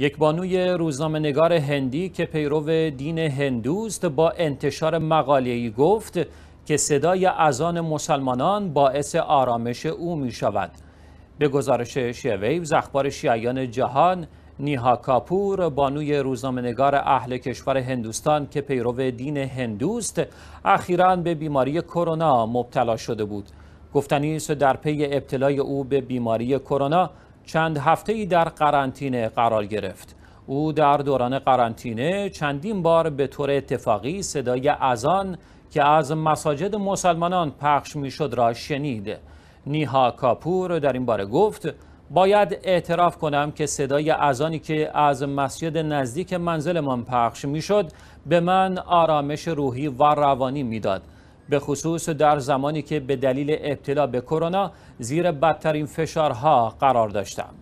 یک بانوی روزنامه نگار هندی که پیرو دین هندوست با انتشار مقاله‌ای گفت که صدای اذان مسلمانان باعث آرامش او می شود. به گزارش شیویوز اخبار شیعیان جهان نیها کاپور بانوی نگار اهل کشور هندوستان که پیرو دین هندوست اخیرا به بیماری کرونا مبتلا شده بود گفتنی است در پی ابتلای او به بیماری کرونا چند هفته ای در قرنطینه قرار گرفت او در دوران قرنطینه چندین بار به طور اتفاقی صدای اذان که از مساجد مسلمانان پخش میشد را شنید نیها کاپور در این باره گفت باید اعتراف کنم که صدای اذانی که از مسجد نزدیک منزلمان پخش میشد به من آرامش روحی و روانی میداد به خصوص در زمانی که به دلیل ابتلا به کرونا زیر بدترین فشارها قرار داشتم.